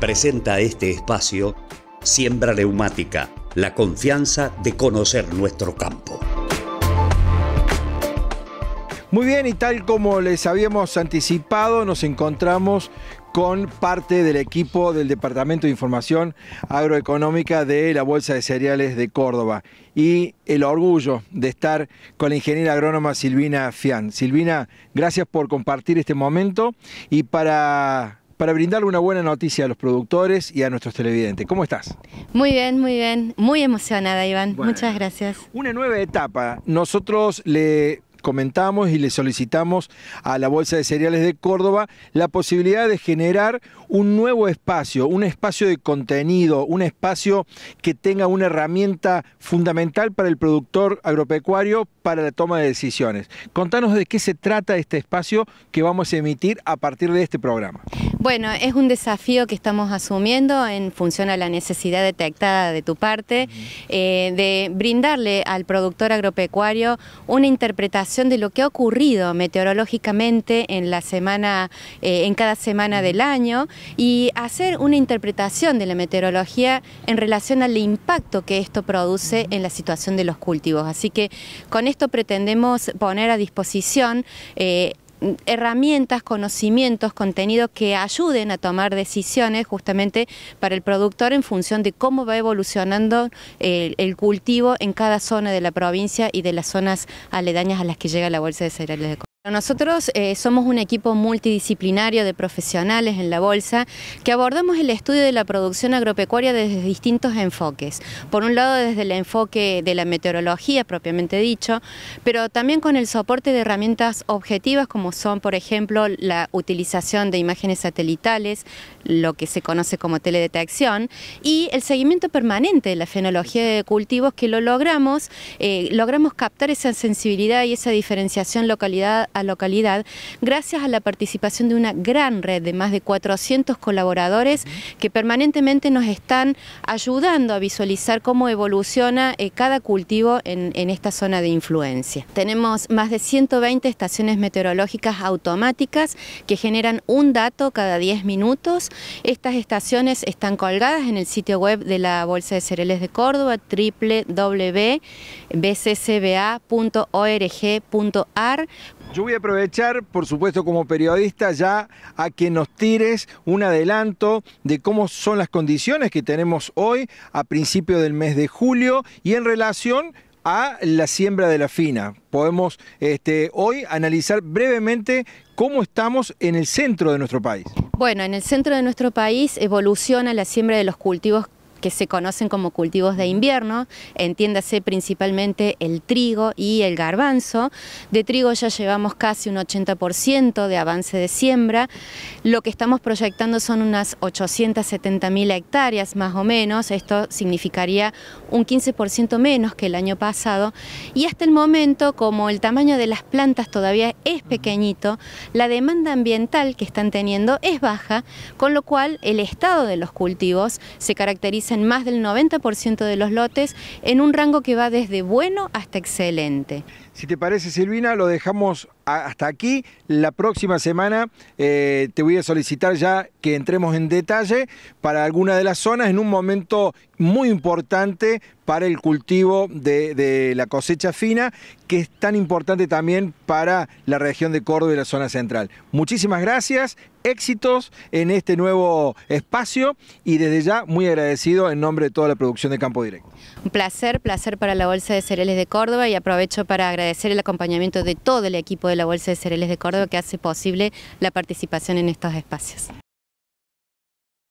presenta este espacio Siembra Neumática, la confianza de conocer nuestro campo. Muy bien, y tal como les habíamos anticipado, nos encontramos con parte del equipo del Departamento de Información Agroeconómica de la Bolsa de Cereales de Córdoba y el orgullo de estar con la ingeniera agrónoma Silvina Fian. Silvina, gracias por compartir este momento y para para brindarle una buena noticia a los productores y a nuestros televidentes. ¿Cómo estás? Muy bien, muy bien. Muy emocionada, Iván. Muchas gracias. Una nueva etapa. Nosotros le comentamos y le solicitamos a la Bolsa de Cereales de Córdoba la posibilidad de generar un nuevo espacio, un espacio de contenido, un espacio que tenga una herramienta fundamental para el productor agropecuario para la toma de decisiones. Contanos de qué se trata este espacio que vamos a emitir a partir de este programa. Bueno, es un desafío que estamos asumiendo en función a la necesidad detectada de tu parte, eh, de brindarle al productor agropecuario una interpretación de lo que ha ocurrido meteorológicamente en, la semana, eh, en cada semana del año y hacer una interpretación de la meteorología en relación al impacto que esto produce en la situación de los cultivos. Así que con esto pretendemos poner a disposición eh, herramientas, conocimientos, contenidos que ayuden a tomar decisiones justamente para el productor en función de cómo va evolucionando el, cultivo en cada zona de la provincia y de las zonas aledañas a las que llega la bolsa de cereales de nosotros eh, somos un equipo multidisciplinario de profesionales en la Bolsa que abordamos el estudio de la producción agropecuaria desde distintos enfoques. Por un lado desde el enfoque de la meteorología propiamente dicho, pero también con el soporte de herramientas objetivas como son por ejemplo la utilización de imágenes satelitales, lo que se conoce como teledetección, y el seguimiento permanente de la fenología de cultivos que lo logramos, eh, logramos captar esa sensibilidad y esa diferenciación localidad localidad gracias a la participación de una gran red de más de 400 colaboradores que permanentemente nos están ayudando a visualizar cómo evoluciona eh, cada cultivo en, esta zona de influencia. Tenemos más de 120 estaciones meteorológicas automáticas que generan un dato cada 10 minutos. Estas estaciones están colgadas en el sitio web de la Bolsa de Cereales de Córdoba, www.bccba.org.ar yo voy a aprovechar, por supuesto, como periodista, ya a que nos tires un adelanto de cómo son las condiciones que tenemos hoy a principio del mes de julio y en relación a la siembra de la fina. Podemos este, hoy analizar brevemente cómo estamos en el centro de nuestro país. Bueno, en el centro de nuestro país evoluciona la siembra de los cultivos que se conocen como cultivos de invierno, entiéndase principalmente el trigo y el garbanzo. De trigo ya llevamos casi un 80% de avance de siembra. Lo que estamos proyectando son unas 870.000 hectáreas más o menos, esto significaría un 15% menos que el año pasado. Y hasta el momento, como el tamaño de las plantas todavía es pequeñito, la demanda ambiental que están teniendo es baja, con lo cual el estado de los cultivos se caracteriza en más del 90% de los lotes en un rango que va desde bueno hasta excelente. Si te parece, Silvina, lo dejamos hasta aquí. La próxima semana eh, te voy a solicitar ya que entremos en detalle para alguna de las zonas en un momento muy importante para el cultivo de, de la cosecha fina, que es tan importante también para la región de Córdoba y la zona central. Muchísimas gracias, éxitos en este nuevo espacio y desde ya muy agradecido en nombre de toda la producción de Campo Directo. Un placer, placer para la Bolsa de Cereales de Córdoba y aprovecho para agradecer el acompañamiento de todo el equipo de la Bolsa de Cereales de Córdoba que hace posible la participación en estos espacios.